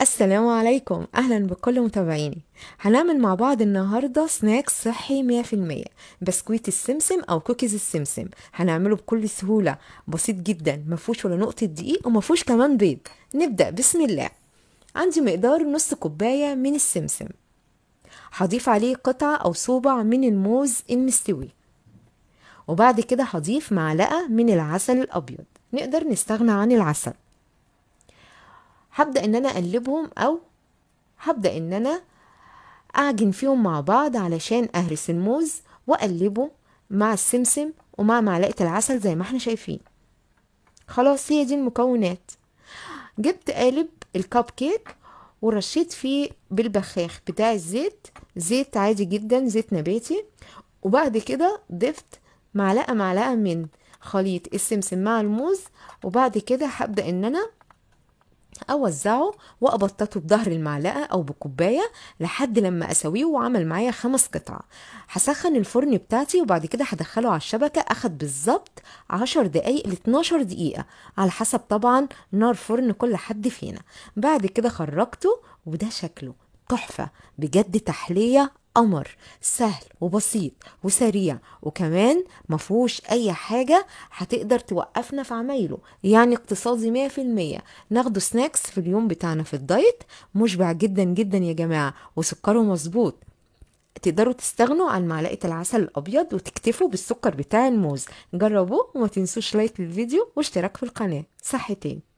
السلام عليكم أهلا بكل متابعيني هنعمل مع بعض النهاردة سناك صحي 100% بسكويت السمسم أو كوكيز السمسم هنعمله بكل سهولة بسيط جدا مفهوش ولا نقطة دقيق ومفهوش كمان بيض نبدأ بسم الله عندي مقدار نص كوباية من السمسم هضيف عليه قطعة أو صوبع من الموز المستوي وبعد كده هضيف معلقة من العسل الأبيض نقدر نستغنى عن العسل هبدأ ان انا اقلبهم او هبدأ ان انا اعجن فيهم مع بعض علشان اهرس الموز واقلبه مع السمسم ومع معلقة العسل زي ما احنا شايفين خلاص هي دي المكونات جبت قالب الكب كيك ورشيت فيه بالبخاخ بتاع الزيت زيت عادي جدا زيت نباتي وبعد كده ضفت معلقة معلقة من خليط السمسم مع الموز وبعد كده هبدأ ان انا اوزعه وابططه بظهر المعلقه او بكوبايه لحد لما اسويه وعمل معايا خمس قطع هسخن الفرن بتاعتي وبعد كده هدخله على الشبكه اخد بالظبط 10 دقايق ل 12 دقيقه على حسب طبعا نار فرن كل حد فينا بعد كده خرجته وده شكله تحفه بجد تحليه امر سهل وبسيط وسريع وكمان مفهوش اي حاجة هتقدر توقفنا في عمايله يعني اقتصادي مية في المية ناخده سناكس في اليوم بتاعنا في الدايت مشبع جدا جدا يا جماعة وسكره مظبوط تقدروا تستغنوا عن معلقة العسل الأبيض وتكتفوا بالسكر بتاع الموز جربوه وما تنسوش لايك للفيديو واشتراك في القناة صحتين